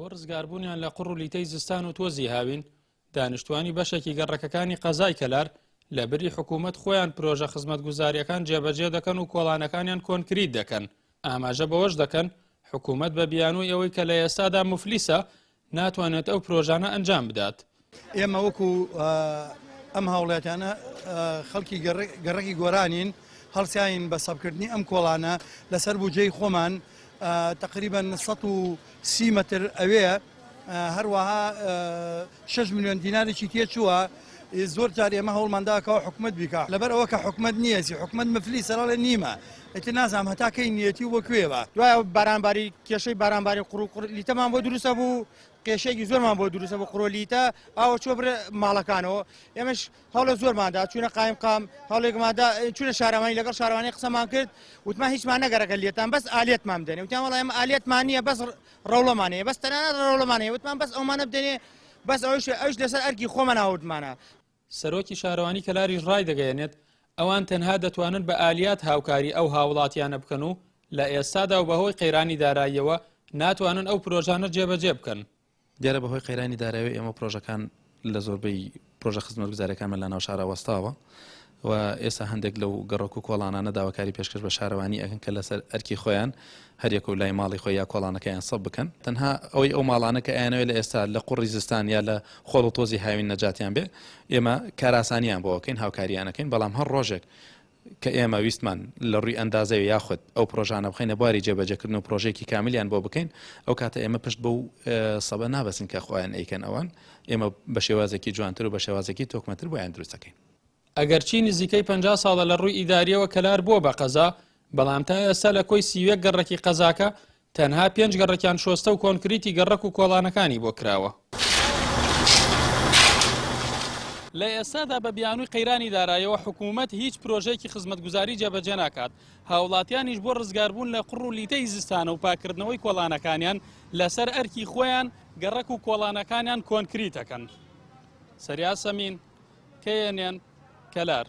بۆ ڕزگاربوونیان لە قڕ و لیتەی زستان و تۆزی هاوین دانیشتوانی بەشێکی گەڕەکەەکانی قەزای کەلار لە بری حکوومەت خۆیان پرۆژە خزمەت گوزاریەکان جێبەجێ دەکەن و کۆڵانەکانیان کۆنکریت دەکەن ئاماژە بەوەش دەکەن حکوومەت بە بیانووی ئەوەی کە لە ئێستادا مفلیسە ناتوانێت ئەو پرۆژانە ئەنجام بدات ئێمە وەکو ئەم هاوڵێتانە خەڵکی گەڕێکی گۆرانین هەڵسیین بە سەبکردنی ئەم کۆڵانە لەسەر بجێی خۆمان آه، تقريبا سطو سي متر اوية آه، هروها آه، شج مليون دينار شيتية شوها إيه، زور جاري ما هو المندا كو حكمت بك لبر وك حكمت نيزي حكمت مفليس على النيمة اتناز عم هتاك نيتي وكويبا دوا برانباري كيشي برانباري قرو قرو اللي تمام ودرس کێشەیەکی زۆرمان بۆ دروستە بە قۆلیتە ئەوە چۆ بر ماڵەکانەوە ئێمەش هەوڵە زۆرماندا چوونە قایم قام هەوڵێکمادا چوونە شارەمانی لەگەڵ شارەوانی قسەمان کرد وتمان هیچمان نەگەرەکە لێتان بەس ئالێتمان بدەنێ وتیان وڵای ئەم ئالێتمان نیە بەس ڕەوڵەمانەیە بەس تەنانە ڕەوڵەمانەیە وتمان بەس ئەومانە بدەنێ بەس ئەوش ئەوش لەسەر ئەرکی خۆمان هاوردمانە سەرۆکی شارەوانی کەلاریش ڕای دەگەیەنێت ئەوان تەنها دەتوانن بە ئالیات هاوکاری ئەو هاوڵاتیانە بکەن و لە ئێستادا و بەهۆی قەیرانی داراییەوە ناتوانن ئەو پرۆژانە جێبەجێ بکەن دیارە بەهۆی قەیرانی داراوی ئێمە پرۆژەکان لە زۆربەی پرۆژە خزمەت گوزارەکانمە لە ناو شارەوەستاوە و ئێستا هەندێک لەو گەڕۆک و کۆڵانانە داواکاری پێشکەش بە شارەوانی ئەکەن کە لەسەر ئەرکی خۆیان هەریەک و لای ماڵی خۆی یا کۆڵانەکەیان سەب بکەن تەنها ئەوەی ئەو ماڵانە کە ئەیانەوەی لە ئێستا لە قوڕی زستان یا لە خۆڵ و تۆزی هاوین نەجاتیان بێ ئێمە کاراسانیان بۆکەین هاوکاریانەکەین بەڵام هەر ڕۆژێک کە ئێمە ویستمان لە ڕووی ئەندازەوە یاخود ئەو پرۆژانە بخینە بواری جێبەجەکردن و پرۆژێکی کامیلیان بۆ بکەین ئەو کاتە ئێمە پشت بە و سەبە نابەسن کە خۆیان ئەیکەن ئەوان ئێمە بە شێوازێکی جوانتر و بە شێوازێکی تۆکمەتر بۆیان دروستەکەین ئەگەرچی نزیکەی 50 ساڵە لە ڕووی ئیداریەوە کەلار بووە بە قەزا بەڵام تا ئێستا لە کۆی سیوەک گەڕەکی قەزاکە تەنها پێنج گەڕەکان شۆستە و کۆنکریتی گەڕەک و کۆڵانەکانی بۆ کراوە. لە ئێستادا بە بیانووی قەیرانی دارایەوە حکوومەت هیچ پرۆژێکی خزمەتگوزاری جێبەجێ ناکات هاوڵاتیانیش بۆ ڕزگاربوون لە قڕ و لیتەی زستانە و پاکردنەوەی کۆڵانەکانیان لەسەر ئەرکی خۆیان گەڕک و کۆڵانەکانیان کۆنکریتەکەن سەریا سەمین کێنێن کەلار